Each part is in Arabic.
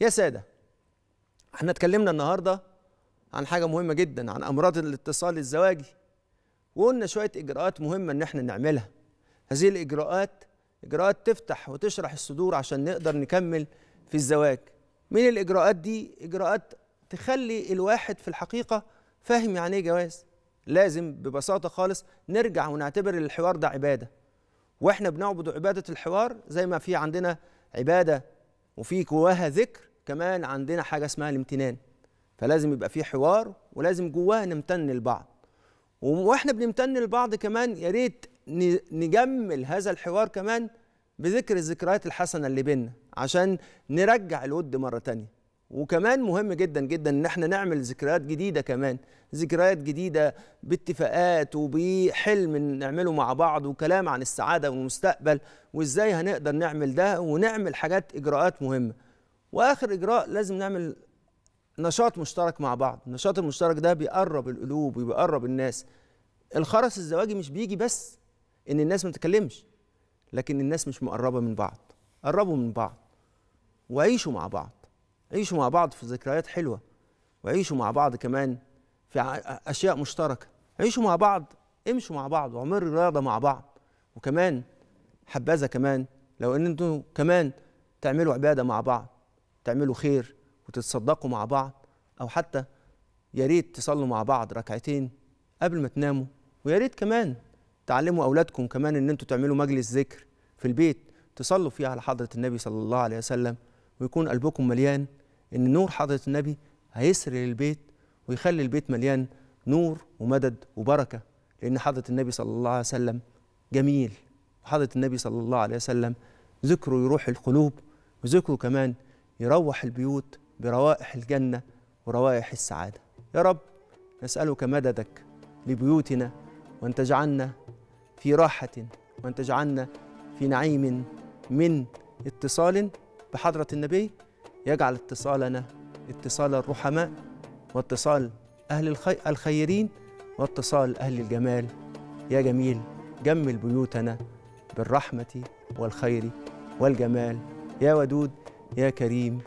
يا ساده احنا اتكلمنا النهارده عن حاجه مهمه جدا عن امراض الاتصال الزواجي وقلنا شويه اجراءات مهمه ان احنا نعملها هذه الاجراءات اجراءات تفتح وتشرح الصدور عشان نقدر نكمل في الزواج من الاجراءات دي اجراءات تخلي الواحد في الحقيقه فاهم يعني ايه جواز لازم ببساطه خالص نرجع ونعتبر الحوار ده عباده واحنا بنعبد عباده الحوار زي ما في عندنا عباده وفي جواها ذكر كمان عندنا حاجه اسمها الامتنان فلازم يبقى في حوار ولازم جواه نمتن لبعض واحنا بنمتن لبعض كمان يا ريت نجمل هذا الحوار كمان بذكر الذكريات الحسنه اللي بينا عشان نرجع الود مره تانية وكمان مهم جدا جدا ان احنا نعمل ذكريات جديده كمان ذكريات جديده باتفاقات وبحلم نعمله مع بعض وكلام عن السعاده والمستقبل وازاي هنقدر نعمل ده ونعمل حاجات اجراءات مهمه واخر اجراء لازم نعمل نشاط مشترك مع بعض النشاط المشترك ده بيقرب القلوب وبيقرب الناس الخرس الزواجي مش بيجي بس ان الناس ما تتكلمش لكن الناس مش مقربه من بعض قربوا من بعض وعيشوا مع بعض عيشوا مع بعض في ذكريات حلوه وعيشوا مع بعض كمان في اشياء مشتركه عيشوا مع بعض امشوا مع بعض وعمر رياضه مع بعض وكمان حبذا كمان لو ان انتوا كمان تعملوا عباده مع بعض تعملوا خير وتتصدقوا مع بعض أو حتى يا ريت تصلوا مع بعض ركعتين قبل ما تناموا ويا ريت كمان تعلموا أولادكم كمان إن أنتوا تعملوا مجلس ذكر في البيت تصلوا فيه على حضرة النبي صلى الله عليه وسلم ويكون قلبكم مليان إن نور حضرة النبي هيسري للبيت ويخلي البيت مليان نور ومدد وبركة لأن حضرة النبي صلى الله عليه وسلم جميل وحضرة النبي صلى الله عليه وسلم ذكره يروح القلوب وذكره كمان يروح البيوت بروائح الجنة وروائح السعادة يا رب نسألك مددك لبيوتنا وأن تجعلنا في راحة وأن تجعلنا في نعيم من اتصال بحضرة النبي يجعل اتصالنا اتصال الرحماء واتصال أهل الخي... الخيرين واتصال أهل الجمال يا جميل جمل بيوتنا بالرحمة والخير والجمال يا ودود يا كريم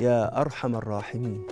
يا ارحم الراحمين